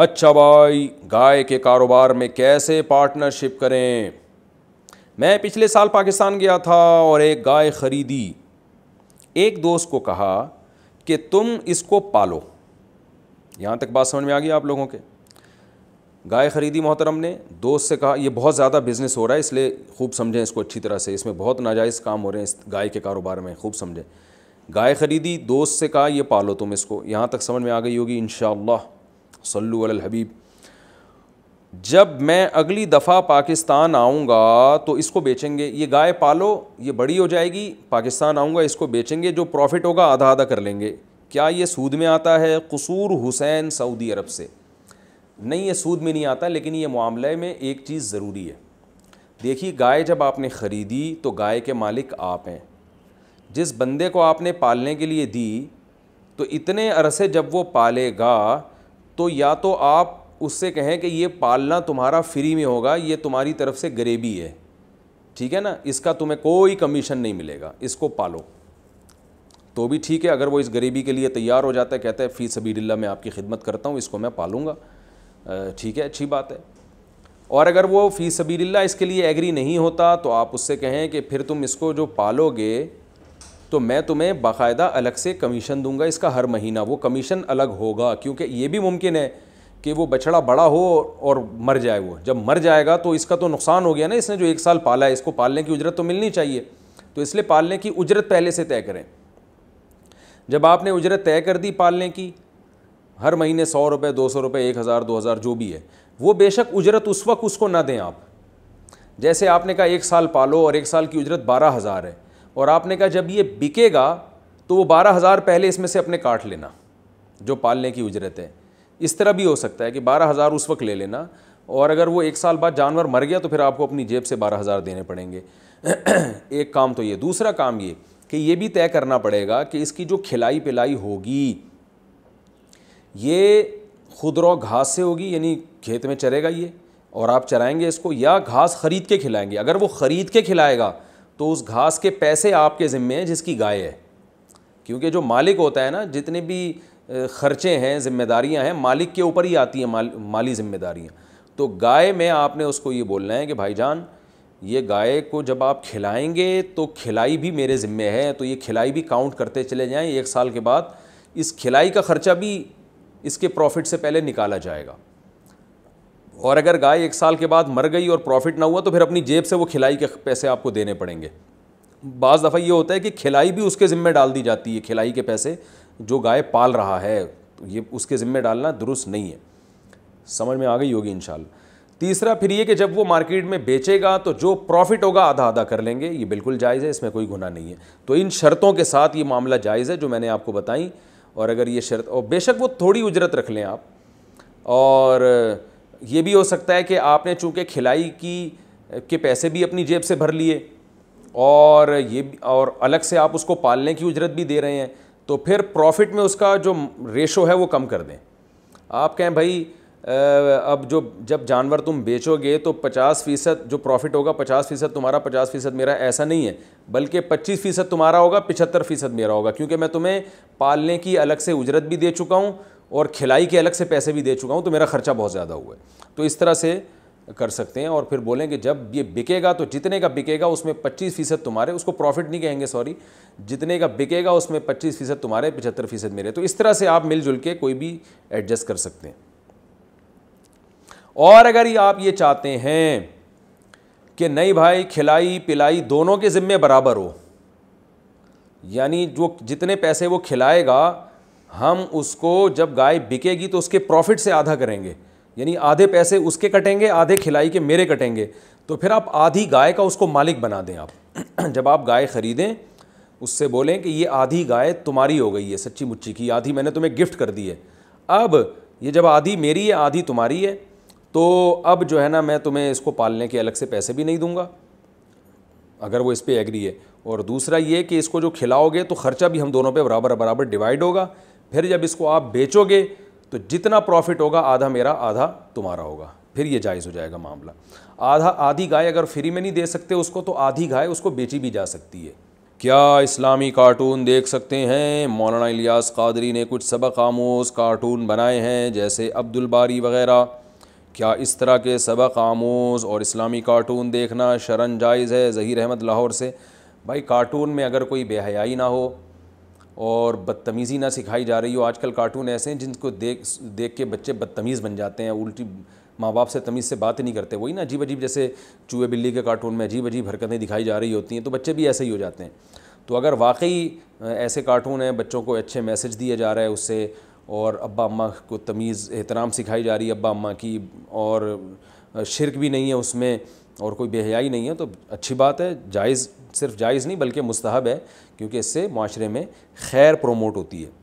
अच्छा भाई गाय के कारोबार में कैसे पार्टनरशिप करें मैं पिछले साल पाकिस्तान गया था और एक गाय ख़रीदी एक दोस्त को कहा कि तुम इसको पालो यहाँ तक बात समझ में आ गई आप लोगों के गाय ख़रीदी मोहतरम ने दोस्त से कहा यह बहुत ज़्यादा बिज़नेस हो रहा है इसलिए खूब समझें इसको अच्छी तरह से इसमें बहुत नाजायज़ काम हो रहे हैं इस गाय के कारोबार में खूब समझें गाय ख़रीदी दोस्त से कहा यह पालो तुम इसको यहाँ तक समझ में आ गई होगी इन सल्लु हबीब जब मैं अगली दफ़ा पाकिस्तान आऊँगा तो इसको बेचेंगे ये गाय पालो ये बड़ी हो जाएगी पाकिस्तान आऊँगा इसको बेचेंगे जो प्रॉफिट होगा आधा आधा कर लेंगे क्या ये सूद में आता है कसूर हुसैन सऊदी अरब से नहीं ये सूद में नहीं आता लेकिन ये मामले में एक चीज़ ज़रूरी है देखिए गाय जब आपने ख़रीदी तो गाय के मालिक आप हैं जिस बंदे को आपने पालने के लिए दी तो इतने अरसे जब वो पालेगा तो या तो आप उससे कहें कि ये पालना तुम्हारा फ्री में होगा ये तुम्हारी तरफ से गरीबी है ठीक है ना इसका तुम्हें कोई कमीशन नहीं मिलेगा इसको पालो तो भी ठीक है अगर वो इस गरीबी के लिए तैयार हो जाता है कहता है फ़ी सबीडिल्ला मैं आपकी खिदमत करता हूँ इसको मैं पालूंगा ठीक है अच्छी बात है और अगर वो फ़ी सबीडिल्ला इसके लिए एग्री नहीं होता तो आप उससे कहें कि फिर तुम इसको जो पालोगे तो मैं तुम्हें बाकायदा अलग से कमीशन दूंगा इसका हर महीना वो कमीशन अलग होगा क्योंकि ये भी मुमकिन है कि वो बछड़ा बड़ा हो और मर जाए वो जब मर जाएगा तो इसका तो नुकसान हो गया ना इसने जो एक साल पाला है इसको पालने की उजरत तो मिलनी चाहिए तो इसलिए पालने की उजरत पहले से तय करें जब आपने उजरत तय कर दी पालने की हर महीने सौ रुपये दो सौ रुपये एक हज़ार दो हज़ार जो भी है वो बेशक उजरत उस वक्त उसको ना दें आप जैसे आपने कहा एक साल पालो और एक साल की उजरत बारह हज़ार है और आपने कहा जब ये बिकेगा तो वो बारह हज़ार पहले इसमें से अपने काट लेना जो पालने की उजरत है इस तरह भी हो सकता है कि बारह हज़ार उस वक्त ले लेना और अगर वो एक साल बाद जानवर मर गया तो फिर आपको अपनी जेब से बारह हज़ार देने पड़ेंगे एक काम तो ये दूसरा काम ये कि ये भी तय करना पड़ेगा कि इसकी जो खिलाई पिलाई होगी ये खुद रो घास से होगी यानी खेत में चरेगा ये और आप चराएंगे इसको या घास खरीद के खिलाएंगे अगर वो ख़रीद के खिलाएगा तो उस घास के पैसे आपके ज़िम्मे हैं जिसकी गाय है क्योंकि जो मालिक होता है ना जितने भी ख़र्चे हैं ज़िम्मेदारियाँ हैं मालिक के ऊपर ही आती हैं माल, माली ज़िम्मेदारियाँ तो गाय में आपने उसको ये बोलना है कि भाईजान ये गाय को जब आप खिलाएंगे तो खिलाई भी मेरे ज़िम्मे है तो ये खिलाई भी काउंट करते चले जाएँ एक साल के बाद इस खिलाई का ख़र्चा भी इसके प्रॉफिट से पहले निकाला जाएगा और अगर गाय एक साल के बाद मर गई और प्रॉफिट ना हुआ तो फिर अपनी जेब से वो खिलाई के पैसे आपको देने पड़ेंगे बज़ दफ़ा ये होता है कि खिलाई भी उसके ज़िम्मे डाल दी जाती है खिलाई के पैसे जो गाय पाल रहा है तो ये उसके ज़िम्मे डालना दुरुस्त नहीं है समझ में आ गई होगी इन तीसरा फिर ये कि जब वो मार्केट में बेचेगा तो जो प्रॉफिट होगा आधा आधा कर लेंगे ये बिल्कुल जायज़ है इसमें कोई गुना नहीं है तो इन शर्तों के साथ ये मामला जायज़ है जो मैंने आपको बताई और अगर ये शर्त और बेशक वो थोड़ी उजरत रख लें आप और ये भी हो सकता है कि आपने चूँकि खिलाई की के पैसे भी अपनी जेब से भर लिए और ये और अलग से आप उसको पालने की उजरत भी दे रहे हैं तो फिर प्रॉफिट में उसका जो रेशो है वो कम कर दें आप कहें भाई अब जो जब जानवर तुम बेचोगे तो 50 फ़ीसद जो प्रॉफिट होगा 50 फ़ीसद तुम्हारा 50 फ़ीसद मेरा ऐसा नहीं है बल्कि 25 फ़ीसद तुम्हारा होगा 75 फ़ीसद मेरा होगा क्योंकि मैं तुम्हें पालने की अलग से उजरत भी दे चुका हूँ और खिलाई के अलग से पैसे भी दे चुका हूँ तो मेरा खर्चा बहुत ज़्यादा हुआ है तो इस तरह से कर सकते हैं और फिर बोलेंगे जब ये बिकेगा तो जितने का बिकेगा उसमें 25 फीसद तुम्हारे उसको प्रॉफिट नहीं कहेंगे सॉरी जितने का बिकेगा उसमें 25 फीसद तुम्हारे पचहत्तर फीसद मेरे तो इस तरह से आप मिलजुल के कोई भी एडजस्ट कर सकते हैं और अगर ये आप ये चाहते हैं कि नहीं भाई खिलाई पिलाई दोनों के ज़िम्मे बराबर हो यानी जो जितने पैसे वो खिलाएगा हम उसको जब गाय बिकेगी तो उसके प्रॉफिट से आधा करेंगे यानी आधे पैसे उसके कटेंगे आधे खिलाई के मेरे कटेंगे तो फिर आप आधी गाय का उसको मालिक बना दें आप जब आप गाय ख़रीदें उससे बोलें कि ये आधी गाय तुम्हारी हो गई है सच्ची मुच्ची की आधी मैंने तुम्हें गिफ्ट कर दी है अब ये जब आधी मेरी है आधी तुम्हारी है तो अब जो है ना मैं तुम्हें इसको पालने के अलग से पैसे भी नहीं दूंगा अगर वो इस पर एग्री है और दूसरा ये कि इसको जो खिलाओगे तो ख़र्चा भी हम दोनों पे बराबर बराबर डिवाइड होगा फिर जब इसको आप बेचोगे तो जितना प्रॉफिट होगा आधा मेरा आधा तुम्हारा होगा फिर ये जायज़ हो जाएगा मामला आधा आधी गाय अगर फ्री में नहीं दे सकते उसको तो आधी गाय उसको बेची भी जा सकती है क्या इस्लामी कार्टून देख सकते हैं मौलाना इलियास कादरी ने कुछ सबक आमोज कार्टून बनाए हैं जैसे अब्दुल बारी वगैरह क्या इस तरह के सबक आमोज और इस्लामी कार्टून देखना शरण जायज़ है ज़हीर अहमद लाहौर से भाई कार्टून में अगर कोई बेहयाई ना हो और बदतमीज़ी ना सिखाई जा रही हो आजकल कार्टून ऐसे हैं जिनको देख देख के बच्चे बदतमीज़ बन जाते हैं उल्टी माँ बाप से तमीज़ से बात ही नहीं करते वही ना अजीब अजीब जैसे चूहे बिल्ली के कार्टून में अजीब अजीब हरकतें दिखाई जा रही होती हैं तो बच्चे भी ऐसे ही हो जाते हैं तो अगर वाकई ऐसे कार्टून हैं बच्चों को अच्छे मैसेज दिया जा रहा है उससे और अब्बा अम्मा को तमीज़ एहतराम सिखाई जा रही है अब्बा अम्मा की और शिरक भी नहीं है उसमें और कोई बेहयाई नहीं है तो अच्छी बात है जायज़ सिर्फ जायज़ नहीं बल्कि मुस्तहब है क्योंकि इससे माशरे में खैर प्रोमोट होती है